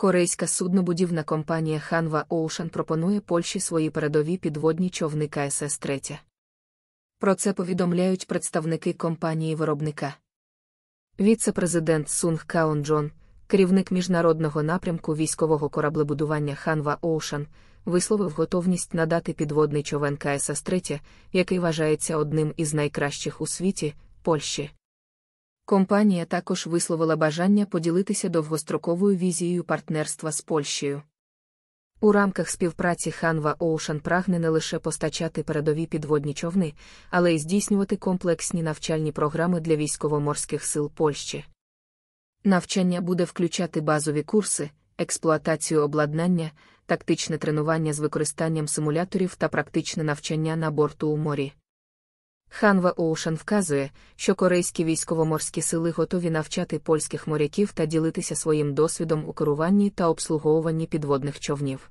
Корейська суднобудівна компанія Hanwha Ocean пропонує Польщі свої передові підводні човни КСС 3 Про це повідомляють представники компанії виробника. Віце-президент Сунг Каон Джон, керівник міжнародного напрямку військового кораблебудування Hanwha Ocean, висловив готовність надати підводний човен КСС 3 який вважається одним із найкращих у світі Польщі. Компанія також висловила бажання поділитися довгостроковою візією партнерства з Польщею. У рамках співпраці Ханва Ocean прагне не лише постачати передові підводні човни, але й здійснювати комплексні навчальні програми для військово-морських сил Польщі. Навчання буде включати базові курси, експлуатацію обладнання, тактичне тренування з використанням симуляторів та практичне навчання на борту у морі. Ханва Оушен вказує, що корейські військово-морські сили готові навчати польських моряків та ділитися своїм досвідом у керуванні та обслуговуванні підводних човнів.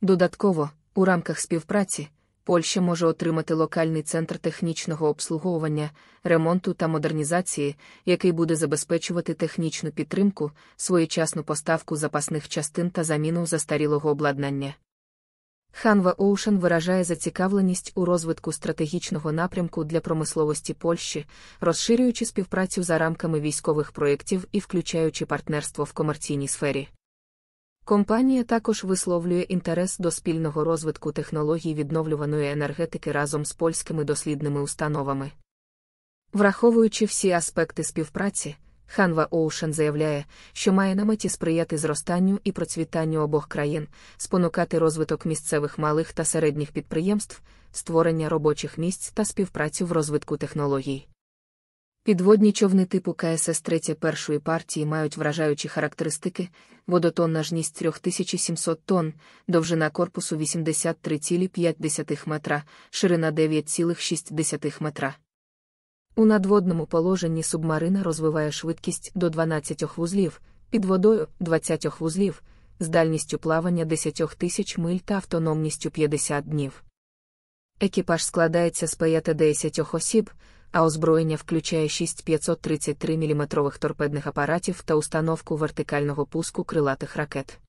Додатково, у рамках співпраці, Польща може отримати локальний центр технічного обслуговування, ремонту та модернізації, який буде забезпечувати технічну підтримку, своєчасну поставку запасних частин та заміну застарілого обладнання. Ханва Оушен виражає зацікавленість у розвитку стратегічного напрямку для промисловості Польщі, розширюючи співпрацю за рамками військових проєктів і включаючи партнерство в комерційній сфері. Компанія також висловлює інтерес до спільного розвитку технологій відновлюваної енергетики разом з польськими дослідними установами. Враховуючи всі аспекти співпраці, Ханва Оушен заявляє, що має на меті сприяти зростанню і процвітанню обох країн, спонукати розвиток місцевих малих та середніх підприємств, створення робочих місць та співпрацю в розвитку технологій. Підводні човни типу КСС 3 першої партії мають вражаючі характеристики: водотонна жність 3700 тонн, довжина корпусу 83,5 метра, ширина 9,6 метра. У надводному положенні субмарина розвиває швидкість до 12 вузлів, під водою 20 вузлів, з дальністю плавання 10 тисяч миль та автономністю 50 днів. Екіпаж складається з 5-10 осіб, а озброєння включає 533 мм торпедних апаратів та установку вертикального пуску крилатих ракет.